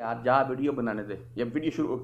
यार जा वीडियो बनाने दे ये वीडियो शुरू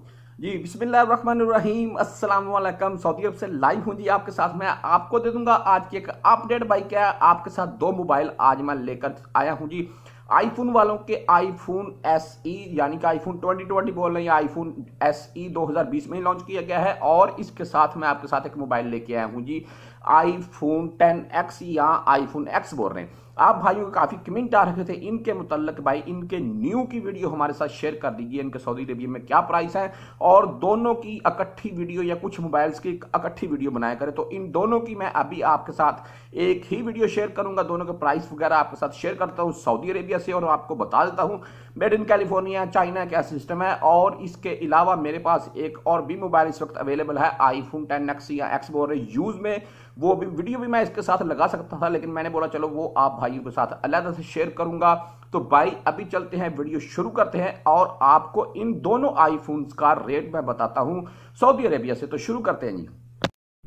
जी बिस्मिल्लाम अस्सलाम सऊदी अरब से लाइव हूँ जी आपके साथ मैं आपको दे दूंगा आज की एक अपडेट बाइक है आपके साथ दो मोबाइल आज मैं लेकर आया हूँ जी आईफोन वालों के आईफोन एस ई यानी कि आईफोन 2020 बोल रहे हैं आईफोन एस ई 2020 में लॉन्च किया गया है और इसके साथ मैं आपके साथ एक मोबाइल लेके आया हूँ जी आईफोन टेन एक्स या आईफोन एक्स बोल रहे हैं आप भाइयों के काफ़ी कमेंट आ रखे थे इनके मुतलक भाई इनके न्यू की वीडियो हमारे साथ शेयर कर दीजिए इनके सऊदी अरेबिया में क्या प्राइस है और दोनों की इकट्ठी वीडियो या कुछ मोबाइल्स की इकट्ठी वीडियो बनाया करें तो इन दोनों की मैं अभी आपके साथ एक ही वीडियो शेयर करूंगा दोनों के प्राइस वगैरह आपके साथ शेयर करता हूँ सऊदी अरेबिया से और आपको बता देता हूँ मेड इन कैलिफोर्निया चाइना क्या सिस्टम है और इसके अलावा मेरे पास एक और भी मोबाइल इस वक्त अवेलेबल है आईफोन टेन एक्स या एक्स बोर यूज़ में वो भी वीडियो भी मैं इसके साथ लगा सकता था लेकिन मैंने बोला चलो वो आप भाइयों के साथ अलग से शेयर करूंगा तो भाई अभी चलते हैं वीडियो शुरू करते हैं और आपको इन दोनों आईफोन्स का रेट मैं बताता हूँ सऊदी अरेबिया से तो शुरू करते हैं जी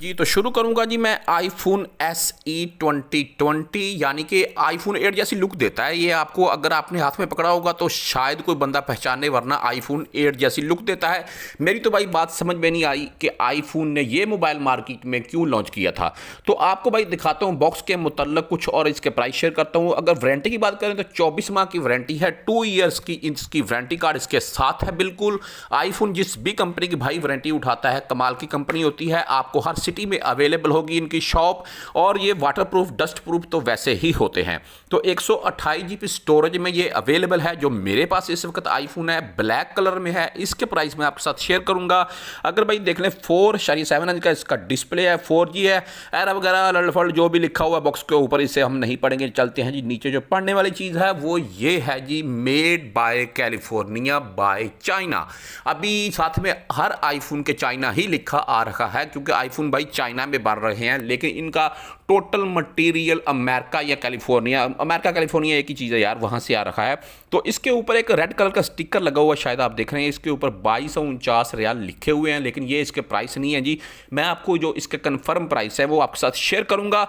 जी तो शुरू करूंगा जी मैं iPhone S E twenty twenty यानी कि आईफोन एट जैसी लुक देता है ये आपको अगर आपने हाथ में पकड़ा होगा तो शायद कोई बंदा पहचाने वरना आईफोन एट जैसी लुक देता है मेरी तो भाई बात समझ में नहीं आई कि आईफोन ने ये मोबाइल मार्केट में क्यों लॉन्च किया था तो आपको भाई दिखाता हूँ बॉक्स के मुतल कुछ और इसके प्राइस शेयर करता हूँ अगर वारंटी की बात करें तो चौबीस माह की वारंटी है टू ईयर्स की इसकी वारंटी कार्ड इसके साथ है बिल्कुल आईफोन जिस भी कंपनी की भाई वारंटी उठाता है कमाल की कंपनी होती है आपको हर सिटी में अवेलेबल होगी इनकी शॉप और ये वाटर प्रूफ डस्ट प्रूफ तो वैसे ही होते हैं तो एक सौ स्टोरेज में ये अवेलेबल है जो मेरे पास इस वक्त आईफोन है ब्लैक कलर में है इसके प्राइस मैं आपके साथ शेयर करूंगा अगर भाई देख लें फोर शारी सेवन इंच का इसका डिस्प्ले है फोर जी है एरा वगैरह लड़फड़ जो भी लिखा हुआ बॉक्स के ऊपर इसे हम नहीं पढ़ेंगे चलते हैं जी नीचे जो पढ़ने वाली चीज़ है वो ये है जी made by California by China अभी साथ में हर आईफोन के चाइना ही लिखा आ रखा है क्योंकि आईफोन भाई चाइना में बन रहे हैं लेकिन इनका टोटल मटेरियल अमेरिका या कैलिफोर्निया अमेरिका कैलिफोर्निया एक ही चीज़ है यार वहाँ से आ रखा है तो इसके ऊपर एक रेड कलर का स्टिकर लगा हुआ शायद आप देख रहे हैं इसके ऊपर बाईस सौ उनचास रियाल लिखे हुए हैं लेकिन ये इसके प्राइस नहीं है जी मैं आपको जो इसके कन्फर्म प्राइस है वो आपके साथ शेयर करूँगा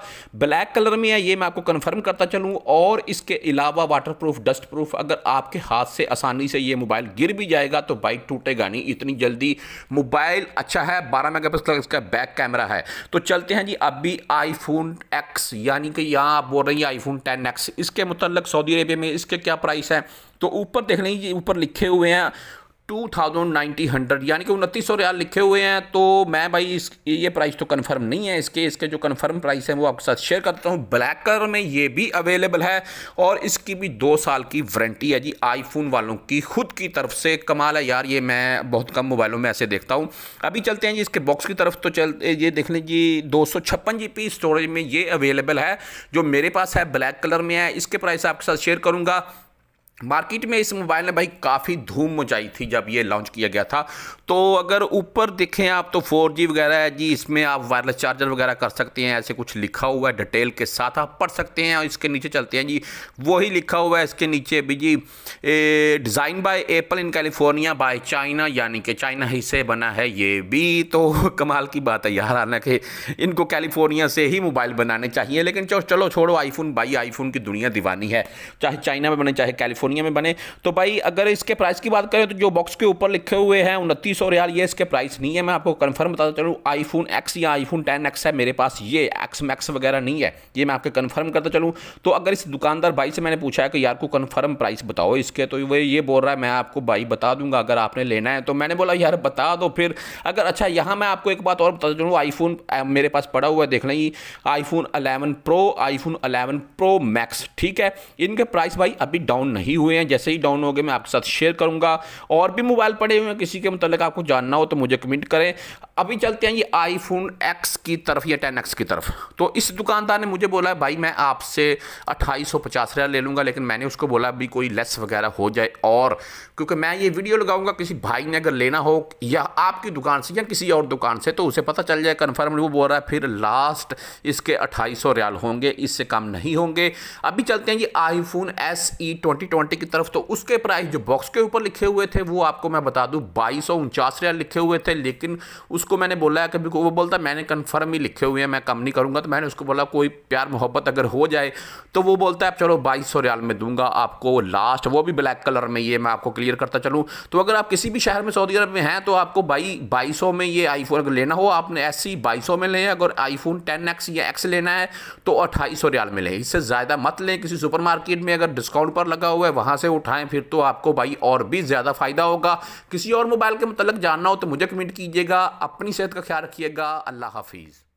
ब्लैक कलर में है ये मैं आपको कन्फर्म करता चलूँ और इसके अलावा वाटर प्रूफ डस्ट प्रूफ अगर आपके हाथ से आसानी से ये मोबाइल गिर भी जाएगा तो बाइक टूटेगा नहीं इतनी जल्दी मोबाइल अच्छा है बारह मेगा का इसका बैक कैमरा कैमरा है तो चलते हैं जी अभी आईफोन एक्स यानी कि यहाँ आप बोल रहे हैं आईफोन टेन एक्स इसके मतलब सऊदी अरेबिया में इसके क्या प्राइस है तो ऊपर देख लें ऊपर लिखे हुए हैं टू थाउजेंड नाइन्टी हंड्रेड यानी कि उनतीस सौ रियाल लिखे हुए हैं तो मैं भाई इस ये प्राइस तो कंफर्म नहीं है इसके इसके जो कंफर्म प्राइस है वो आपके साथ शेयर करता हूँ ब्लैक कलर में ये भी अवेलेबल है और इसकी भी दो साल की वारंटी है जी आईफोन वालों की खुद की तरफ से कमाल है यार ये मैं बहुत कम मोबाइलों में ऐसे देखता हूँ अभी चलते हैं जी इसके बॉक्स की तरफ तो चल ये देख लें जी दो सौ छप्पन जी पी स्टोरेज में ये अवेलेबल है जो मेरे पास है ब्लैक कलर में है इसके प्राइस आपके साथ शेयर करूँगा मार्केट में इस मोबाइल ने भाई काफ़ी धूम मचाई थी जब ये लॉन्च किया गया था तो अगर ऊपर देखें आप तो 4G वगैरह है जी इसमें आप वायरलेस चार्जर वगैरह कर सकते हैं ऐसे कुछ लिखा हुआ है डिटेल के साथ आप पढ़ सकते हैं और इसके नीचे चलते हैं जी वही लिखा हुआ है इसके नीचे भी जी design by Apple in California by China यानी कि चाइना ही से बना है ये भी तो कमाल की बात है यार कि इनको कैलिफोर्निया से ही मोबाइल बनाने चाहिए लेकिन चलो छोड़ो आईफोन भाई आईफोन की दुनिया दीवानी है चाहे चाइना में बने चाहे कैलिफोर्निया दुनिया में बने तो भाई अगर इसके प्राइस की बात करें तो जो बॉक्स के ऊपर लिखे हुए हैं उनतीस सौ रियाल ये इसके प्राइस नहीं है मैं आपको कन्फर्म बताता चलूँ आई फोन एक्स या आई फोन टेन एक्स है मेरे पास ये एक्स मैक्स वगैरह नहीं है ये मैं आपके कन्फर्म करता चलूँ तो अगर इस दुकानदार भाई से मैंने पूछा है कि यार को कन्फर्म प्राइस बताओ इसके तो वो ये बोल रहा है मैं आपको भाई बता दूंगा अगर आपने लेना है तो मैंने बोला यार बता दो फिर अगर अच्छा यहाँ मैं आपको एक बात और बता चलूँ आईफोन मेरे पास पड़ा हुआ है देख लें phone eleven pro iPhone eleven pro max ठीक है इनके प्राइस भाई अभी डाउन नहीं हुए हैं जैसे ही डाउन हो गए मैं आपके साथ शेयर करूंगा और भी मोबाइल पड़े हुए हैं किसी के मतलब आपको जानना हो तो मुझे कमेंट करें अभी चलते हैं ये आईफोन एक्स की तरफ या टेन एक्स की तरफ तो इस दुकानदार ने मुझे बोला भाई मैं आपसे अट्ठाईस सौ पचास हज़ार ले लूँगा लेकिन मैंने उसको बोला अभी कोई लेस वगैरह हो जाए और क्योंकि मैं ये वीडियो लगाऊंगा किसी भाई ने अगर लेना हो या आपकी दुकान से या किसी और दुकान से तो उसे पता चल जाए कन्फर्म वो बोल रहा है फिर लास्ट इसके अट्ठाईस रियाल होंगे इससे कम नहीं होंगे अभी चलते हैं ये iPhone S E twenty quality की तरफ तो उसके प्राइस जो बॉक्स के ऊपर लिखे हुए थे वो आपको मैं बता दूँ बाईस सौ उनचास रियाल लिखे हुए थे लेकिन उसको मैंने बोला है कभी वो बोलता मैंने कन्फर्म ही लिखे हुए हैं मैं कम नहीं करूँगा तो मैंने उसको बोला कोई प्यार मोहब्बत अगर हो जाए तो वो बोलता है आप चलो बाईस सौ रियाल में दूंगा आपको लास्ट वो भी ब्लैक कलर में ये मैं आपको क्लियर करता चलूँ तो अगर आप किसी भी शहर में सऊदी अरब में हैं तो आपको बाई बाईस में ये आईफोन अगर लेना हो आपने एस सी बाईस में लें अगर आईफोन टेन एक्स या एक्स लेना है तो अट्ठाईस सौ रियाल में लें इससे ज़्यादा मत लें किसी सुपर मार्केट में अगर डिस्काउंट पर लगा हुआ है वहाँ से उठाएं फिर तो आपको भाई और भी ज़्यादा फ़ायदा होगा किसी और मोबाइल के मतलब जानना हो तो मुझे कमेंट कीजिएगा अपनी सेहत का ख्याल रखिएगा अल्लाह हाफिज़